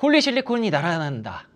폴리실리콘이 날아난다.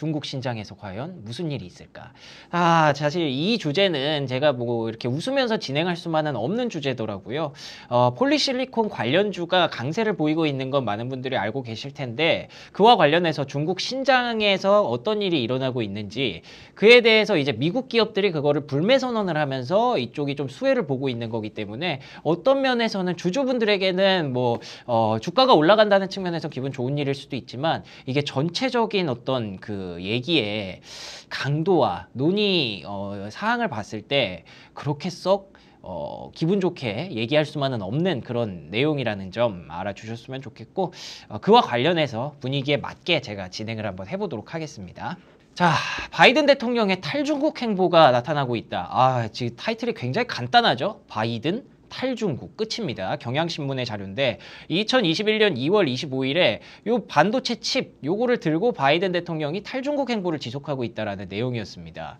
중국 신장에서 과연 무슨 일이 있을까? 아, 사실 이 주제는 제가 뭐 이렇게 웃으면서 진행할 수만은 없는 주제더라고요. 어, 폴리실리콘 관련주가 강세를 보이고 있는 건 많은 분들이 알고 계실 텐데 그와 관련해서 중국 신장에서 어떤 일이 일어나고 있는지 그에 대해서 이제 미국 기업들이 그거를 불매 선언을 하면서 이쪽이 좀 수혜를 보고 있는 거기 때문에 어떤 면에서는 주주분들에게는 뭐 어, 주가가 올라간다는 측면에서 기분 좋은 일일 수도 있지만 이게 전체적인 어떤 그 얘기에 강도와 논의 어, 사항을 봤을 때 그렇게 썩 어, 기분 좋게 얘기할 수만은 없는 그런 내용이라는 점 알아주셨으면 좋겠고 어, 그와 관련해서 분위기에 맞게 제가 진행을 한번 해보도록 하겠습니다. 자, 바이든 대통령의 탈중국 행보가 나타나고 있다. 아, 지금 타이틀이 굉장히 간단하죠? 바이든 탈중국 끝입니다. 경향신문의 자료인데 2021년 2월 25일에 요 반도체 칩 요거를 들고 바이든 대통령이 탈중국 행보를 지속하고 있다라는 내용이었습니다.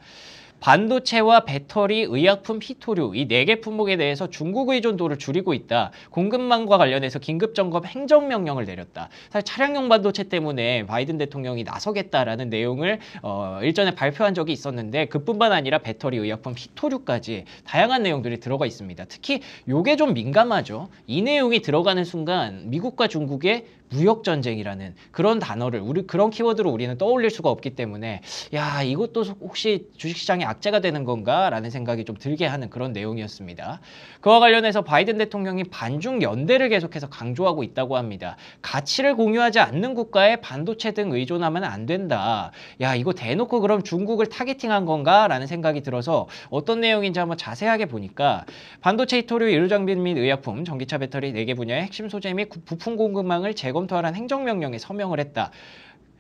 반도체와 배터리, 의약품, 희토류 이 네 개 품목에 대해서 중국 의존도를 줄이고 있다. 공급망과 관련해서 긴급 점검 행정 명령을 내렸다. 사실 차량용 반도체 때문에 바이든 대통령이 나서겠다라는 내용을 어, 일전에 발표한 적이 있었는데 그뿐만 아니라 배터리, 의약품, 희토류까지 다양한 내용들이 들어가 있습니다. 특히 요게 좀 민감하죠. 이 내용이 들어가는 순간 미국과 중국의 무역 전쟁이라는 그런 단어를 우리 그런 키워드로 우리는 떠올릴 수가 없기 때문에 야 이것도 혹시 주식시장의 악재가 되는 건가라는 생각이 좀 들게 하는 그런 내용이었습니다. 그와 관련해서 바이든 대통령이 반중 연대를 계속해서 강조하고 있다고 합니다. 가치를 공유하지 않는 국가에 반도체 등 의존하면 안 된다. 야 이거 대놓고 그럼 중국을 타겟팅한 건가라는 생각이 들어서 어떤 내용인지 한번 자세하게 보니까 반도체 히토류 의류장비및 의약품 전기차 배터리 네 개 분야의 핵심 소재 및 부품 공급망을 제거 검토하라는 행정명령에 서명을 했다.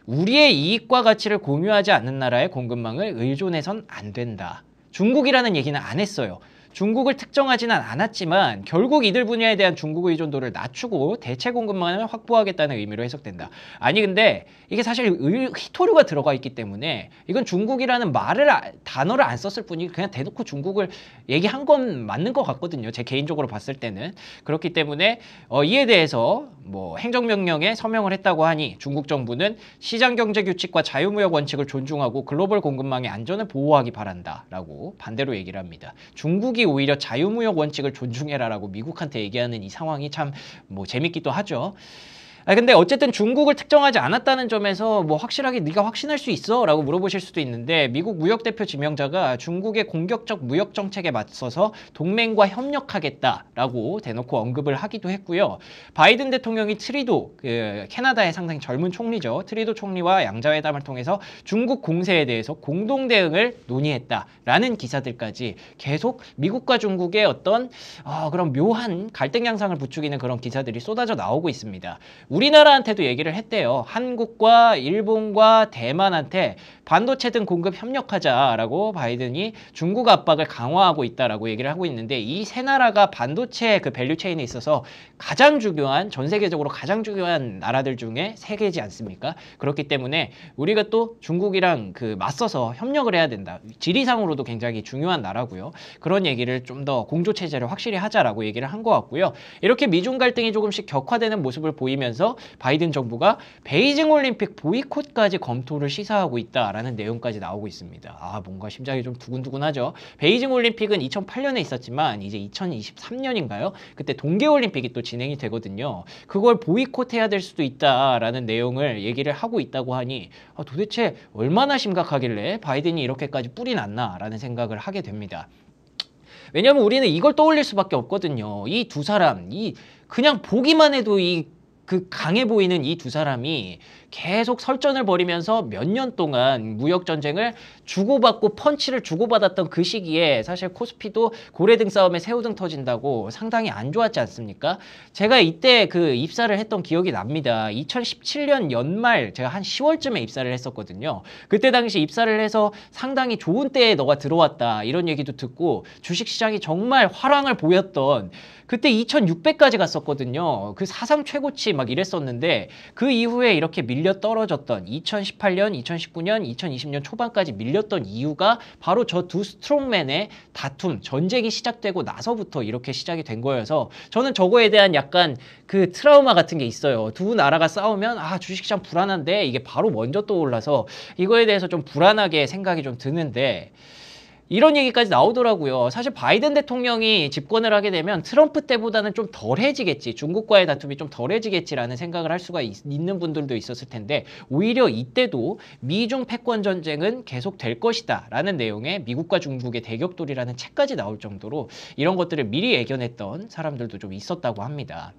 우리의 이익과 가치를 공유하지 않는 나라의 공급망을 의존해선 안 된다. 중국이라는 얘기는 안 했어요. 중국을 특정하지는 않았지만 결국 이들 분야에 대한 중국 의존도를 낮추고 대체 공급만을 확보하겠다는 의미로 해석된다. 아니 근데 이게 사실 의, 히토류가 들어가 있기 때문에 이건 중국이라는 말을 아, 단어를 안 썼을 뿐이 그냥 대놓고 중국을 얘기한 건 맞는 것 같거든요. 제 개인적으로 봤을 때는 그렇기 때문에 어, 이에 대해서 뭐 행정명령에 서명을 했다고 하니 중국 정부는 시장 경제 규칙과 자유무역 원칙을 존중하고 글로벌 공급망의 안전을 보호하기 바란다라고 반대로 얘기를 합니다. 중국이 미국이 오히려 자유무역 원칙을 존중해라라고 미국한테 얘기하는 이 상황이 참 뭐 재밌기도 하죠. 아 근데 어쨌든 중국을 특정하지 않았다는 점에서 뭐 확실하게 네가 확신할 수 있어? 라고 물어보실 수도 있는데 미국 무역대표 지명자가 중국의 공격적 무역 정책에 맞서서 동맹과 협력하겠다라고 대놓고 언급을 하기도 했고요. 바이든 대통령이 트리도 그 캐나다의 상당히 젊은 총리죠. 트리도 총리와 양자회담을 통해서 중국 공세에 대해서 공동 대응을 논의했다라는 기사들까지 계속 미국과 중국의 어떤 어, 그런 묘한 갈등 양상을 부추기는 그런 기사들이 쏟아져 나오고 있습니다. 우리나라한테도 얘기를 했대요. 한국과 일본과 대만한테 반도체 등 공급 협력하자라고 바이든이 중국 압박을 강화하고 있다라고 얘기를 하고 있는데 이 세 나라가 반도체 그 밸류체인에 있어서 가장 중요한 전 세계적으로 가장 중요한 나라들 중에 세 개지 않습니까? 그렇기 때문에 우리가 또 중국이랑 그 맞서서 협력을 해야 된다. 지리상으로도 굉장히 중요한 나라고요. 그런 얘기를 좀 더 공조 체제를 확실히 하자라고 얘기를 한 것 같고요. 이렇게 미중 갈등이 조금씩 격화되는 모습을 보이면서 하면서 바이든 정부가 베이징 올림픽 보이콧까지 검토를 시사하고 있다라는 내용까지 나오고 있습니다. 아 뭔가 심장이 좀 두근두근하죠. 베이징 올림픽은 2008년에 있었지만 이제 2023년인가요? 그때 동계 올림픽이 또 진행이 되거든요. 그걸 보이콧해야 될 수도 있다라는 내용을 얘기를 하고 있다고 하니 아, 도대체 얼마나 심각하길래 바이든이 이렇게까지 뿌리 났나라는 생각을 하게 됩니다. 왜냐하면 우리는 이걸 떠올릴 수밖에 없거든요. 이 두 사람, 이 그냥 보기만 해도 이그 강해 보이는 이 두 사람이 계속 설전을 벌이면서 몇 년 동안 무역 전쟁을 주고받고 펀치를 주고받았던 그 시기에 사실 코스피도 고래등 싸움에 새우등 터진다고 상당히 안 좋았지 않습니까? 제가 이때 그 입사를 했던 기억이 납니다. 2017년 연말 제가 한 10월쯤에 입사를 했었거든요. 그때 당시 입사를 해서 상당히 좋은 때에 너가 들어왔다 이런 얘기도 듣고 주식시장이 정말 화랑을 보였던 그때 2,600까지 갔었거든요. 그 사상 최고치 막 이랬었는데 그 이후에 이렇게 밀려 떨어졌던 2018년, 2019년, 2020년 초반까지 밀렸던 이유가 바로 저 두 스트롱맨의 다툼, 전쟁이 시작되고 나서부터 이렇게 시작이 된 거여서 저는 저거에 대한 약간 그 트라우마 같은 게 있어요. 두 나라가 싸우면 아 주식시장 불안한데 이게 바로 먼저 떠올라서 이거에 대해서 좀 불안하게 생각이 좀 드는데 이런 얘기까지 나오더라고요. 사실 바이든 대통령이 집권을 하게 되면 트럼프 때보다는 좀 덜해지겠지. 중국과의 다툼이 좀 덜해지겠지라는 생각을 할 수가 있, 는 분들도 있었을 텐데 오히려 이때도 미중 패권 전쟁은 계속 될 것이다 라는 내용의 미국과 중국의 대격돌이라는 책까지 나올 정도로 이런 것들을 미리 예견했던 사람들도 좀 있었다고 합니다.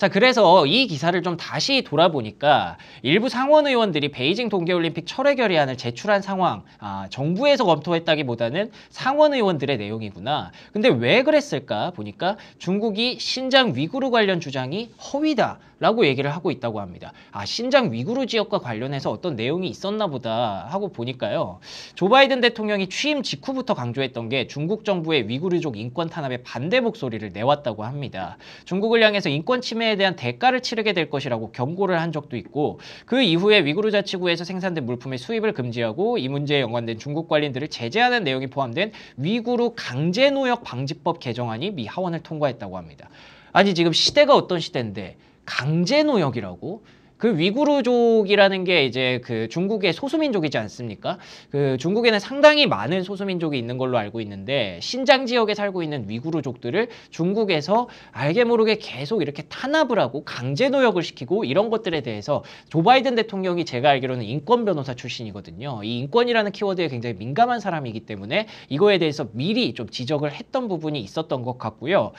자 그래서 이 기사를 좀 다시 돌아보니까 일부 상원 의원들이 베이징 동계올림픽 철회 결의안을 제출한 상황 아, 정부에서 검토했다기보다는 상원 의원들의 내용이구나. 근데 왜 그랬을까 보니까 중국이 신장 위구르 관련 주장이 허위다. 라고 얘기를 하고 있다고 합니다. 아, 신장 위구르 지역과 관련해서 어떤 내용이 있었나 보다 하고 보니까요. 조 바이든 대통령이 취임 직후부터 강조했던 게 중국 정부의 위구르족 인권 탄압에 반대 목소리를 내왔다고 합니다. 중국을 향해서 인권 침해에 대한 대가를 치르게 될 것이라고 경고를 한 적도 있고 그 이후에 위구르 자치구에서 생산된 물품의 수입을 금지하고 이 문제에 연관된 중국 관리인들을 제재하는 내용이 포함된 위구르 강제노역 방지법 개정안이 미 하원을 통과했다고 합니다. 아니 지금 시대가 어떤 시대인데 강제노역이라고 그 위구르족이라는 게 이제 그 중국의 소수민족이지 않습니까? 그 중국에는 상당히 많은 소수민족이 있는 걸로 알고 있는데 신장 지역에 살고 있는 위구르족들을 중국에서 알게 모르게 계속 이렇게 탄압을 하고 강제 노역을 시키고 이런 것들에 대해서 조 바이든 대통령이 제가 알기로는 인권 변호사 출신이거든요. 이 인권이라는 키워드에 굉장히 민감한 사람이기 때문에 이거에 대해서 미리 좀 지적을 했던 부분이 있었던 것 같고요.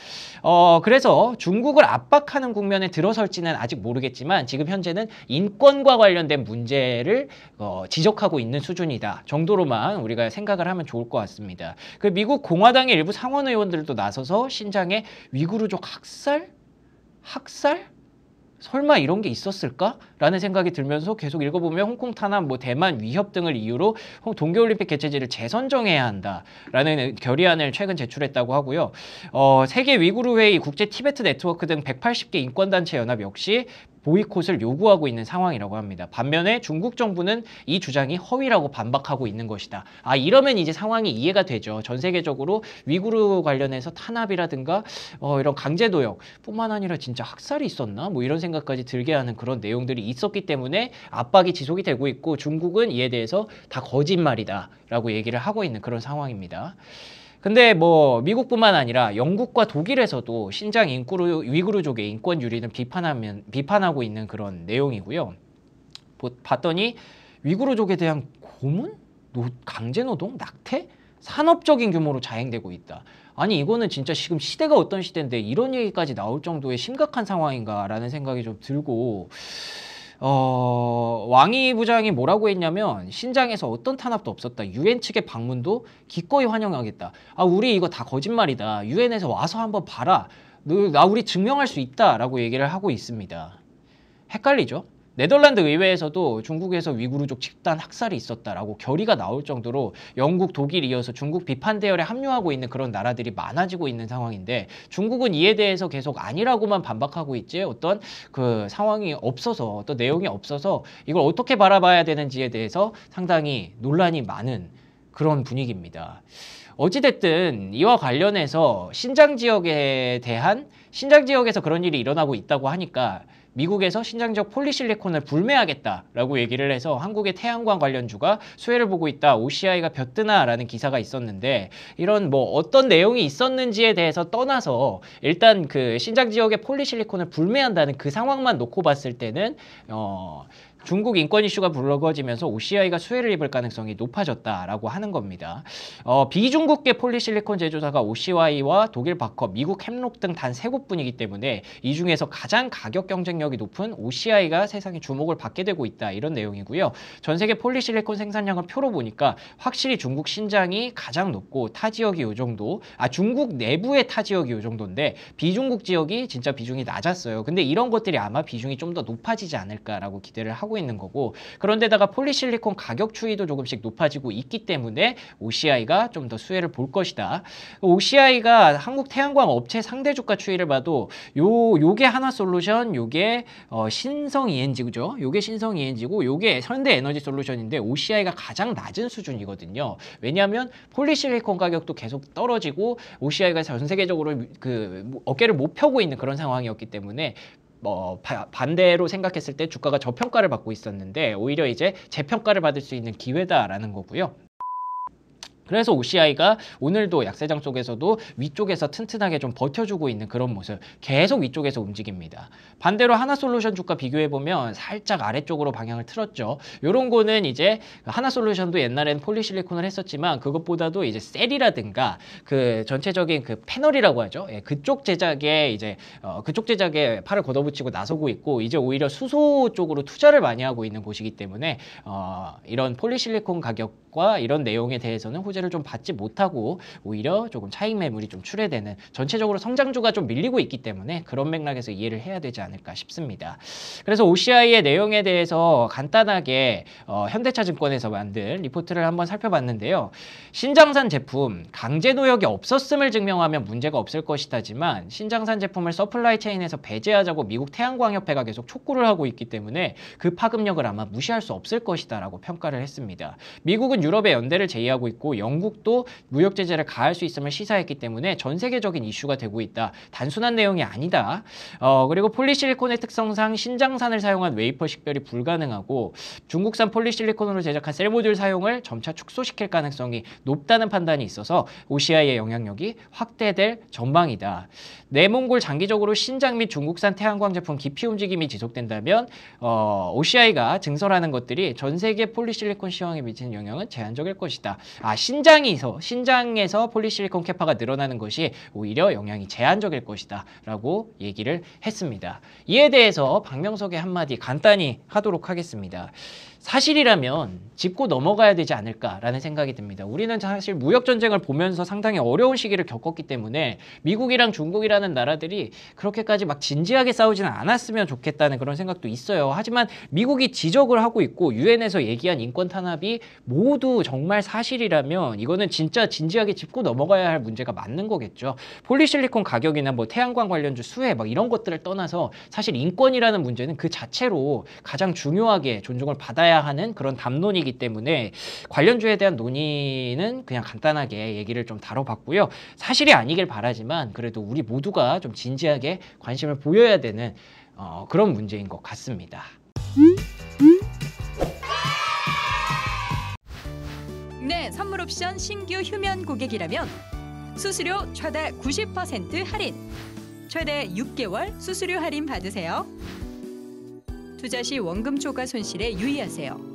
어, 그래서 중국을 압박하는 국면에 들어설지는 아직 모르겠지만 지금 현재 현재는 인권과 관련된 문제를 어, 지적하고 있는 수준이다 정도로만 우리가 생각을 하면 좋을 것 같습니다. 그 미국 공화당의 일부 상원 의원들도 나서서 신장에 위구르족 학살? 학살? 설마 이런 게 있었을까라는 생각이 들면서 계속 읽어보면 홍콩 탄압, 뭐 대만 위협 등을 이유로 동계올림픽 개최지를 재선정해야 한다라는 결의안을 최근 제출했다고 하고요. 어, 세계 위구르 회의, 국제 티베트 네트워크 등 180개 인권단체 연합 역시 보이콧을 요구하고 있는 상황이라고 합니다. 반면에 중국 정부는 이 주장이 허위라고 반박하고 있는 것이다. 아 이러면 이제 상황이 이해가 되죠. 전 세계적으로 위구르 관련해서 탄압이라든가 어, 이런 강제 도역뿐만 아니라 진짜 학살이 있었나 뭐 이런 생각까지 들게 하는 그런 내용들이 있었기 때문에 압박이 지속이 되고 있고 중국은 이에 대해서 다 거짓말이다라고 얘기를 하고 있는 그런 상황입니다. 근데 뭐 미국뿐만 아니라 영국과 독일에서도 신장 인구로 위구르족의 인권 유린을 비판하면 비판하고 있는 그런 내용이고요. 보, 봤더니 위구르족에 대한 고문, 노, 강제노동, 낙태, 산업적인 규모로 자행되고 있다. 아니 이거는 진짜 지금 시대가 어떤 시대인데 이런 얘기까지 나올 정도의 심각한 상황인가라는 생각이 좀 들고 어, 왕이 부장이 뭐라고 했냐면 신장에서 어떤 탄압도 없었다. 유엔 측의 방문도 기꺼이 환영하겠다. 아 우리 이거 다 거짓말이다. 유엔에서 와서 한번 봐라. 너, 나 우리 증명할 수 있다라고 얘기를 하고 있습니다. 헷갈리죠? 네덜란드 의회에서도 중국에서 위구르족 집단 학살이 있었다라고 결의가 나올 정도로 영국, 독일 이어서 중국 비판 대열에 합류하고 있는 그런 나라들이 많아지고 있는 상황인데 중국은 이에 대해서 계속 아니라고만 반박하고 있지 어떤 그 상황이 없어서 어떤 내용이 없어서 이걸 어떻게 바라봐야 되는지에 대해서 상당히 논란이 많은 그런 분위기입니다. 어찌됐든 이와 관련해서 신장 지역에 대한 신장 지역에서 그런 일이 일어나고 있다고 하니까 미국에서 신장 적 폴리실리콘을 불매하겠다라고 얘기를 해서 한국의 태양광 관련주가 수혜를 보고 있다. OCI가 벼드나라는 기사가 있었는데 이런 뭐 어떤 내용이 있었는지에 대해서 떠나서 일단 그 신장 지역의 폴리실리콘을 불매한다는 그 상황만 놓고 봤을 때는 어 중국 인권 이슈가 불거지면서 OCI가 수혜를 입을 가능성이 높아졌다라고 하는 겁니다. 어, 비중국계 폴리실리콘 제조사가 OCI와 독일 바컵, 미국 햄록 등 단 세 곳뿐이기 때문에 이 중에서 가장 가격 경쟁력이 높은 OCI가 세상에 주목을 받게 되고 있다 이런 내용이고요. 전 세계 폴리실리콘 생산량을 표로 보니까 확실히 중국 신장이 가장 높고 타 지역이 요 정도, 아 중국 내부의 타 지역이 요 정도인데 비중국 지역이 진짜 비중이 낮았어요. 근데 이런 것들이 아마 비중이 좀 더 높아지지 않을까라고 기대를 하고. 하고 있는 거고 그런데다가 폴리실리콘 가격 추이도 조금씩 높아지고 있기 때문에 OCI가 좀 더 수혜를 볼 것이다. OCI가 한국 태양광 업체 상대 주가 추이를 봐도 요 요게 하나 솔루션, 요게 어, 신성 ENG죠. 요게 신성 ENG고 요게 현대 에너지 솔루션인데 OCI가 가장 낮은 수준이거든요. 왜냐하면 폴리실리콘 가격도 계속 떨어지고 OCI가 전 세계적으로 그 어깨를 못 펴고 있는 그런 상황이었기 때문에 뭐 바, 반대로 생각했을 때 주가가 저평가를 받고 있었는데 오히려 이제 재평가를 받을 수 있는 기회다라는 거고요. 그래서 OCI가 오늘도 약세장 쪽에서도 위쪽에서 튼튼하게 좀 버텨주고 있는 그런 모습 계속 위쪽에서 움직입니다. 반대로 하나솔루션 주가 비교해보면 살짝 아래쪽으로 방향을 틀었죠. 이런 거는 이제 하나솔루션도 옛날엔 폴리실리콘을 했었지만 그것보다도 이제 셀이라든가 그 전체적인 그 패널이라고 하죠. 예, 그쪽 제작에 이제 어, 그쪽 제작에 팔을 걷어붙이고 나서고 있고 이제 오히려 수소 쪽으로 투자를 많이 하고 있는 곳이기 때문에 어, 이런 폴리실리콘 가격과 이런 내용에 대해서는 호재 수혜를 좀 받지 못하고 오히려 조금 차익 매물이 좀 출회되는 전체적으로 성장주가 좀 밀리고 있기 때문에 그런 맥락에서 이해를 해야 되지 않을까 싶습니다. 그래서 OCI의 내용에 대해서 간단하게 어, 현대차증권에서 만든 리포트를 한번 살펴봤는데요. 신장산 제품 강제 노역이 없었음을 증명하면 문제가 없을 것이다지만 신장산 제품을 서플라이 체인에서 배제하자고 미국 태양광협회가 계속 촉구를 하고 있기 때문에 그 파급력을 아마 무시할 수 없을 것이다라고 평가를 했습니다. 미국은 유럽의 연대를 제의하고 있고 영 영국도 무역 제재를 가할 수 있음을 시사했기 때문에 전 세계적인 이슈가 되고 있다. 단순한 내용이 아니다. 어, 그리고 폴리실리콘의 특성상 신장산을 사용한 웨이퍼 식별이 불가능하고 중국산 폴리실리콘으로 제작한 셀모듈 사용을 점차 축소시킬 가능성이 높다는 판단이 있어서 OCI의 영향력이 확대될 전망이다. 내몽골 네, 장기적으로 신장 및 중국산 태양광 제품 깊이 움직임이 지속된다면 어, OCI가 증설하는 것들이 전 세계 폴리실리콘 시황에 미치는 영향은 제한적일 것이다. 아, 시 신장에서 신장에서 폴리실리콘 캐파가 늘어나는 것이 오히려 영향이 제한적일 것이다 라고 얘기를 했습니다. 이에 대해서 박명석의 한마디 간단히 하도록 하겠습니다. 사실이라면 짚고 넘어가야 되지 않을까라는 생각이 듭니다. 우리는 사실 무역 전쟁을 보면서 상당히 어려운 시기를 겪었기 때문에 미국이랑 중국이라는 나라들이 그렇게까지 막 진지하게 싸우지는 않았으면 좋겠다는 그런 생각도 있어요. 하지만 미국이 지적을 하고 있고 유엔에서 얘기한 인권 탄압이 모두 정말 사실이라면 이거는 진짜 진지하게 짚고 넘어가야 할 문제가 맞는 거겠죠. 폴리실리콘 가격이나 뭐 태양광 관련주 수혜 막 이런 것들을 떠나서 사실 인권이라는 문제는 그 자체로 가장 중요하게 존중을 받아야 나가야 하는 그런 담론이기 때문에 관련주에 대한 논의는 그냥 간단하게 얘기를 좀 다뤄봤고요. 사실이 아니길 바라지만 그래도 우리 모두가 좀 진지하게 관심을 보여야 되는 어, 그런 문제인 것 같습니다. 네, 선물 옵션 신규 휴면 고객이라면 수수료 최대 90% 할인, 최대 6개월 수수료 할인 받으세요. 투자 시 원금 초과 손실에 유의하세요.